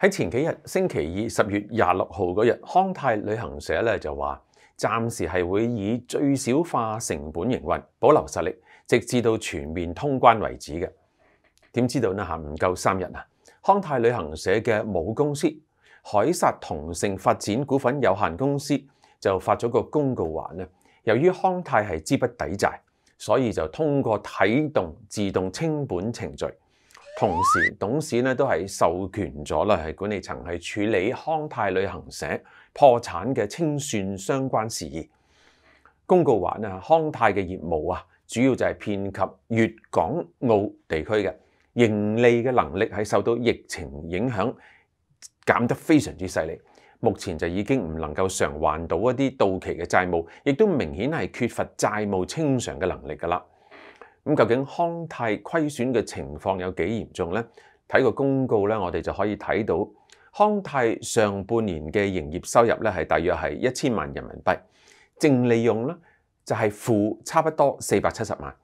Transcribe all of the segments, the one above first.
喺前几日，星期二，十月廿六号嗰日，康泰旅行社咧就话暂时系会以最小化成本营运，保留实力，直至到全面通关为止嘅。点知道呢吓？唔够三日啊！康泰旅行社嘅母公司海撒同盛发展股份有限公司就发咗个公告话呢，由于康泰系资不抵债，所以就通过启动自动清本程序。同時，董事咧都係授權咗啦，係管理層係處理康泰旅行社破產嘅清算相關事宜。公告話啊，康泰嘅業務啊，主要就係遍及粵港澳地區嘅，盈利嘅能力係受到疫情影響減得非常之犀利，目前就已經唔能夠償還到一啲到期嘅債務，亦都明顯係缺乏債務清償嘅能力㗎啦。咁究竟康泰虧損嘅情況有幾嚴重呢？睇個公告咧，我哋就可以睇到康泰上半年嘅營業收入咧係大約係一千萬人民幣，淨利用咧就係負差不多四百七十萬。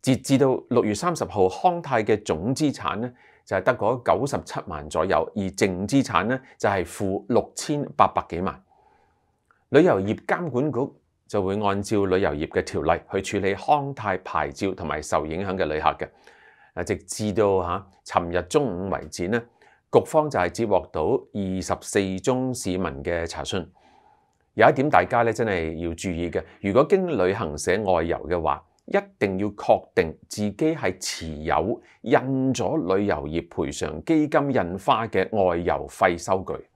截至到六月三十號，康泰嘅總資產咧就係得嗰九十七萬左右，而淨資產咧就係負六千八百幾萬。旅遊業監管局。就會按照旅遊業嘅條例去處理康泰牌照同埋受影響嘅旅客嘅。啊，直至到嚇尋日中午為止咧，局方就係接獲到二十四宗市民嘅查詢。有一點大家咧真係要注意嘅，如果經旅行社外遊嘅話，一定要確定自己係持有印咗旅遊業賠償基金印花嘅外遊費收據。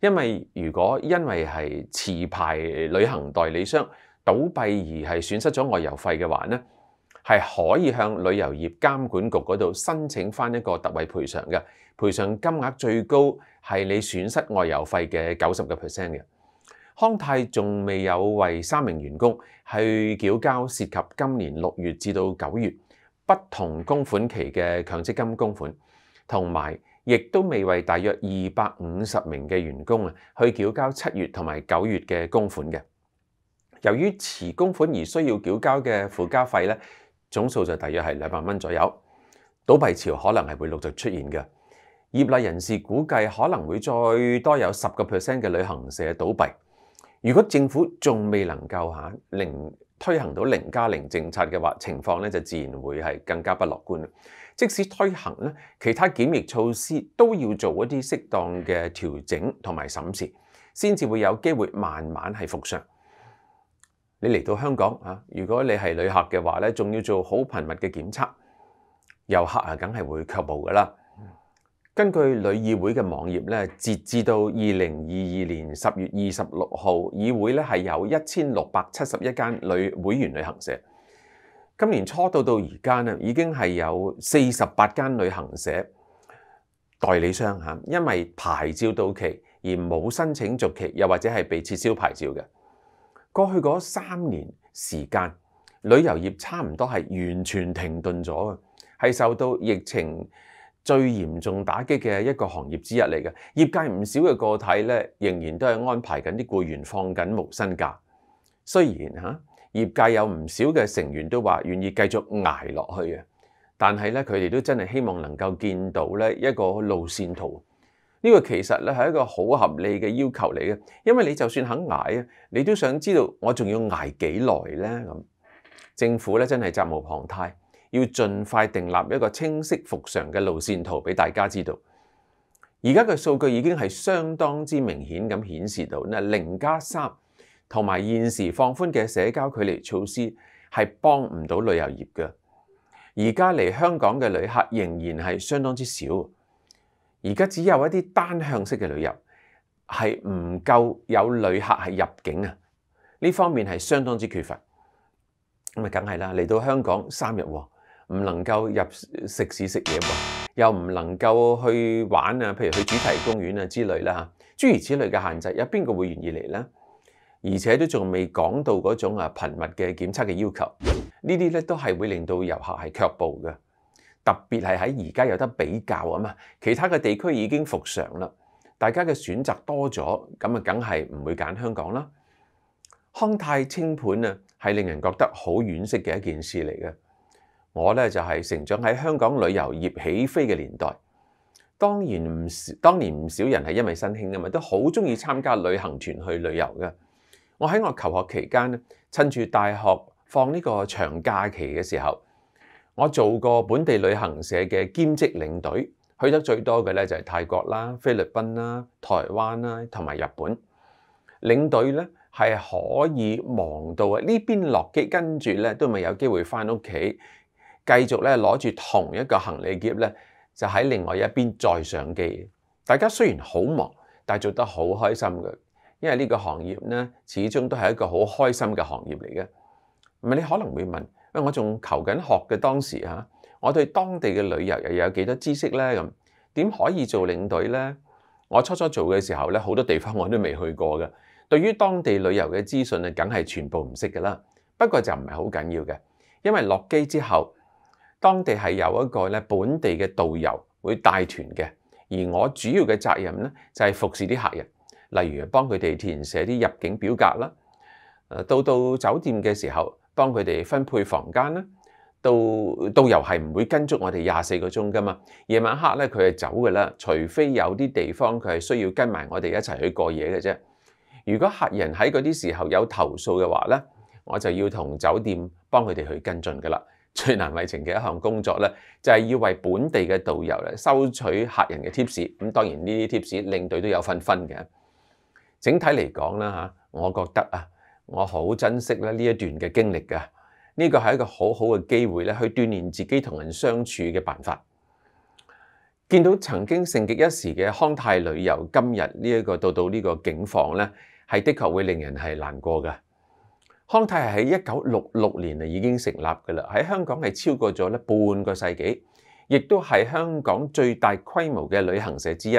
因為如果因為係持牌旅行代理商倒閉而係損失咗外遊費嘅話咧，係可以向旅遊業監管局嗰度申請翻一個特惠賠償嘅，賠償金額最高係你損失外遊費嘅九十個 percent 嘅。康泰仲未有為三名員工去繳交涉及今年六月至到九月不同供款期嘅強積金供款，同埋。亦都未為大約二百五十名嘅員工啊去繳交七月同埋九月嘅公款嘅。由於遲公款而需要繳交嘅附加費咧，總數就大約係兩百蚊左右。倒閉潮可能係會陸續出現嘅。業內人士估計可能會再多有十個 percent 嘅旅行社倒閉。如果政府仲未能夠嚇零推行到零加零政策嘅話，情況咧就自然會係更加不樂觀。即使推行咧，其他檢疫措施都要做一啲適當嘅調整同埋審視，先至會有機會慢慢係復常。你嚟到香港啊，如果你係旅客嘅話咧，仲要做好頻密嘅檢測。遊客啊，梗係會卻步噶啦。根據旅議會嘅網頁咧，截至到二零二二年十月二十六號，會咧係有一千六百七十一間旅會員旅行社。今年初到到而家呢，已經係有四十八間旅行社代理商嚇，因為牌照到期而冇申請續期，又或者係被撤銷牌照嘅。過去嗰三年時間，旅遊業差唔多係完全停頓咗，係受到疫情最嚴重打擊嘅一個行業之一嚟嘅。業界唔少嘅個體呢，仍然都係安排緊啲僱員放緊無薪假，雖然嚇。業界有唔少嘅成員都話願意繼續挨落去啊，但係咧佢哋都真係希望能夠見到咧一個路線圖。呢個其實咧係一個好合理嘅要求嚟嘅，因為你就算肯挨啊，你都想知道我仲要挨幾耐呢。咁。政府咧真係責無旁貸，要盡快定立一個清晰復常嘅路線圖俾大家知道。而家嘅數據已經係相當之明顯咁顯示到零加三。同埋現時放寬嘅社交距離措施係幫唔到旅遊業嘅。而家嚟香港嘅旅客仍然係相當之少。而家只有一啲單向式嘅旅遊係唔夠有旅客係入境啊。呢方面係相當之缺乏。咁咪梗係啦，嚟到香港三日，唔能夠入食市食嘢，又唔能夠去玩啊，譬如去主題公園啊之類啦諸如此類嘅限制，有邊個會願意嚟咧？而且都仲未講到嗰種啊頻密嘅檢測嘅要求，呢啲咧都係會令到遊客係卻步嘅。特別係喺而家有得比較啊嘛，其他嘅地區已經復常啦，大家嘅選擇多咗，咁啊梗係唔會揀香港啦。康泰清盤啊，係令人覺得好惋惜嘅一件事嚟嘅。我咧就係成長喺香港旅遊業起飛嘅年代，當然唔少，當年唔少人係因為新興啊嘛，都好中意參加旅行團去旅遊嘅。我喺我求學期間咧，趁住大學放呢個長假期嘅時候，我做過本地旅行社嘅兼職領隊，去得最多嘅咧就係泰國啦、菲律賓啦、台灣啦同埋日本。領隊咧係可以忙到呢邊落機，跟住咧都未有機會翻屋企，繼續咧攞住同一個行李夾咧，就喺另外一邊再上機。大家雖然好忙，但係做得好開心嘅。因为呢个行业咧，始终都系一个好开心嘅行业嚟嘅。唔系你可能会问，喂，我仲求紧学嘅当时啊，我对当地嘅旅游又有几多知识咧？咁点可以做领队咧？我初初做嘅时候咧，好多地方我都未去过嘅。对于当地旅游嘅资讯咧，梗系全部唔识噶啦。不过就唔系好紧要嘅，因为落机之后，当地系有一个咧本地嘅导游会带团嘅，而我主要嘅责任咧就系服侍啲客人。例如幫佢哋填寫啲入境表格啦，到到酒店嘅時候幫佢哋分配房間啦，導導遊係唔會跟蹤我哋廿四個鐘噶嘛。夜晚黑咧佢係走㗎啦，除非有啲地方佢係需要跟埋我哋一齊去過夜嘅啫。如果客人喺嗰啲時候有投訴嘅話咧，我就要同酒店幫佢哋去跟進㗎啦。最難為情嘅一項工作咧就係要為本地嘅導遊咧收取客人嘅 t i 咁當然呢啲 t i 領隊都有份分嘅。整體嚟講啦，我覺得啊，我好珍惜咧呢一段嘅經歷㗎。呢個係一個好好嘅機會咧，去鍛鍊自己同人相處嘅辦法。見到曾經盛極一時嘅康泰旅遊，今日呢一個到到呢個境況咧，係的確會令人係難過嘅。康泰係喺一九六六年已經成立㗎啦，喺香港係超過咗半個世紀，亦都係香港最大規模嘅旅行社之一。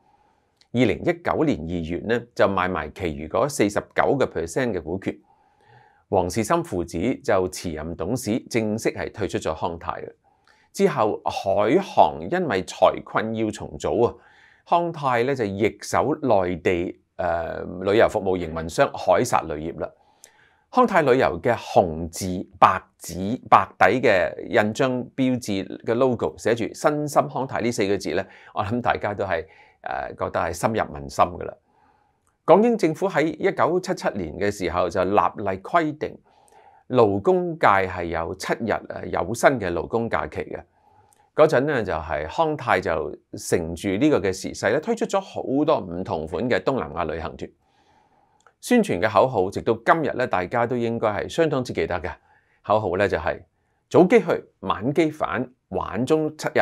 二零一九年二月呢，就賣埋其餘嗰四十九個 percent 嘅股權，黃士森父子就辭任董事，正式係退出咗康泰之後，海航因為財困要重組啊，康泰咧就易手內地誒旅遊服務營運商海撒旅業啦。康泰旅遊嘅紅字白字白底嘅印章標誌嘅 logo，寫住「新心康泰」呢四個字咧，我諗大家都係。誒覺得係深入民心嘅啦。港英政府喺一九七七年嘅時候就立例規定，勞工界係有七日誒有薪嘅勞工假期嘅。嗰陣咧就係康泰就乘住呢個嘅時勢咧推出咗好多唔同款嘅東南亞旅行團，宣傳嘅口號直到今日咧大家都應該係相當之記得嘅口號咧就係早機去晚機返玩中七日。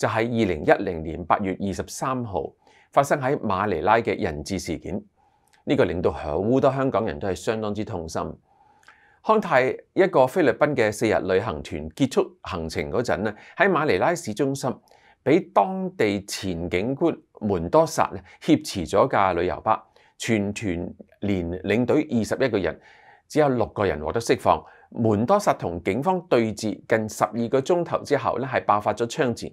就係二零一零年八月二十三號發生喺馬尼拉嘅人質事件，呢個令到好多香港人都係相當之痛心。康泰一個菲律賓嘅四日旅行團結束行程嗰陣咧，喺馬尼拉市中心俾當地前警官門多薩挟持咗架旅遊巴，全團連領隊二十一個人只有六個人獲得釋放。門多薩同警方對峙近十二個鐘頭之後咧，係爆發咗槍戰。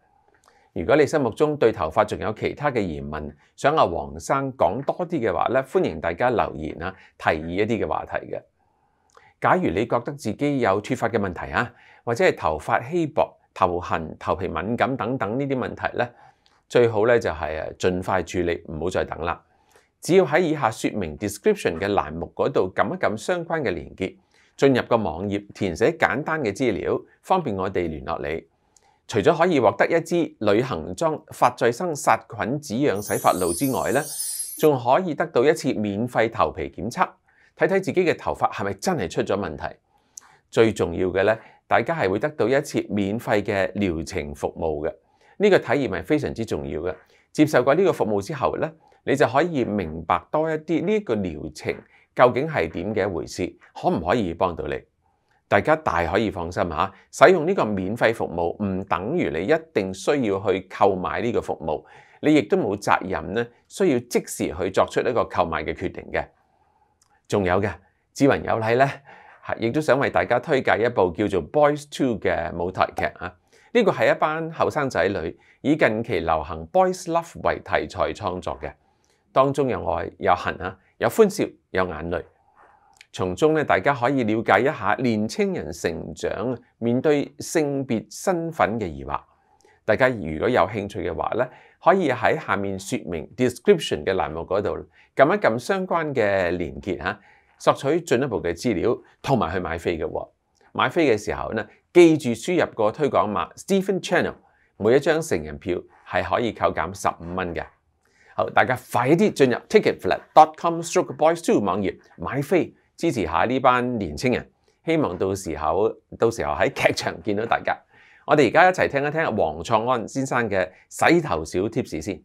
如果你心目中對頭髮仲有其他嘅疑問，想阿黃生講多啲嘅話咧，歡迎大家留言啊，提議一啲嘅話題嘅。假如你覺得自己有脫髮嘅問題啊，或者係頭髮稀薄、頭痕、頭皮敏感等等呢啲問題咧，最好咧就係誒盡快處理，唔好再等啦。只要喺以下説明 description 嘅欄目嗰度撳一撳相關嘅連結，進入個網頁，填寫簡單嘅資料，方便我哋聯絡你。除咗可以獲得一支旅行裝發再生殺菌止痒洗髮露之外咧，仲可以得到一次免費頭皮檢測，睇睇自己嘅頭髮係咪真係出咗問題。最重要嘅咧，大家係會得到一次免費嘅療程服務嘅，呢個體驗係非常之重要嘅。接受過呢個服務之後咧，你就可以明白多一啲呢一個療程究竟係點嘅一回事，可唔可以幫到你？大家大可以放心嚇，使用呢個免費服務唔等於你一定需要去購買呢個服務，你亦都冇責任咧，需要即時去作出呢個購買嘅決定嘅。仲有嘅，志雲有禮咧，亦都想為大家推介一部叫做《Boys Two》嘅舞台劇啊！呢個係一班後生仔女以近期流行《Boys Love》為題材創作嘅，當中有愛有恨啊，有歡笑有眼淚。從中咧，大家可以了解一下年青人成長面對性別身份嘅疑惑。大家如果有興趣嘅話咧，可以喺下面説明 description 嘅欄目嗰度撳一撳相關嘅連結嚇，索取進一步嘅資料同埋去買飛嘅。買飛嘅時候咧，記住輸入個推廣碼 StephenChannel，每一張成人票係可以扣減十五蚊嘅。好，大家快啲進入 ticketflat.com/strokeboys2 網頁買飛。支持下呢班年青人，希望到時候到時候喺劇場見到大家。我哋而家一齊聽一聽黃創安先生嘅洗頭小貼士先。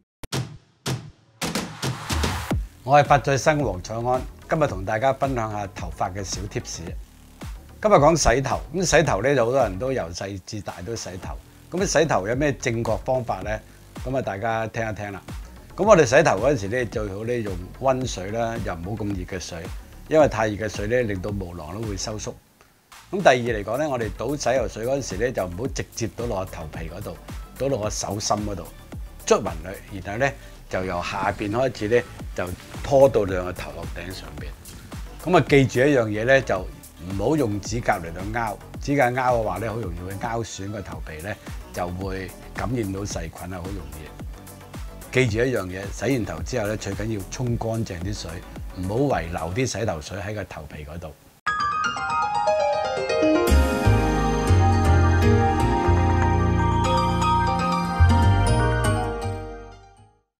我係髮醉生黃創安，今日同大家分享下頭髮嘅小貼士。今日講洗頭，咁洗頭咧就好多人都由細至大都洗頭。咁洗頭有咩正確方法呢？咁啊，大家聽一聽啦。咁我哋洗頭嗰陣時咧，最好咧用温水啦，又唔好咁熱嘅水。因为太热嘅水咧，令到毛囊都会收缩。咁第二嚟讲咧，我哋倒洗油水嗰阵时咧，就唔好直接倒落个头皮嗰度，倒落个手心嗰度，捽匀佢，然后咧就由下边开始咧就拖到两个头落顶上边。咁啊，记住一样嘢咧，就唔好用指甲嚟到挠。指甲挠嘅话咧，好容易会拗损个头皮咧，就会感染到细菌啊，好容易。记住一样嘢，洗完头之后咧，最紧要冲干净啲水。唔好遺留啲洗頭水喺個頭皮嗰度。